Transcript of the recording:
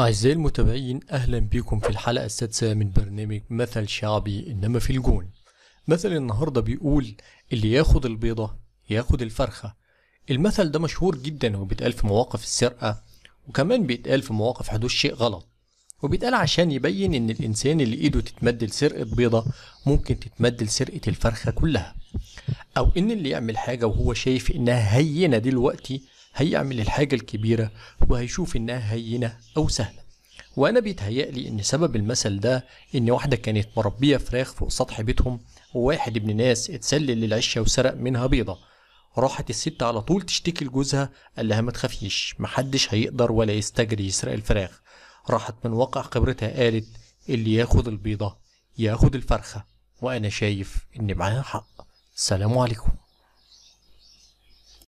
أعزائي المتابعين أهلا بكم في الحلقة السادسة من برنامج مثل شعبي إنما في الجون مثل النهاردة بيقول اللي ياخد البيضة ياخد الفرخة المثل ده مشهور جدا وبيتقال في مواقف السرقة وكمان بيتقال في مواقف حدوث شيء غلط وبيتقال عشان يبين إن الإنسان اللي إيده تتمد لسرقة بيضة ممكن تتمد لسرقة الفرخة كلها أو إن اللي يعمل حاجة وهو شايف إنها هينة دلوقتي هيعمل الحاجة الكبيرة وهيشوف إنها هينة أو سهلة وأنا بيتهيألي إن سبب المثل ده إن واحدة كانت مربية فراخ فوق سطح بيتهم وواحد ابن ناس اتسلل للعشة وسرق منها بيضة راحت الست على طول تشتكي لجوزها قال لها ما تخافيش محدش هيقدر ولا يستجري يسرق الفراخ راحت من واقع خبرتها قالت اللي ياخد البيضة ياخد الفرخة وأنا شايف إن معاها حق سلام عليكم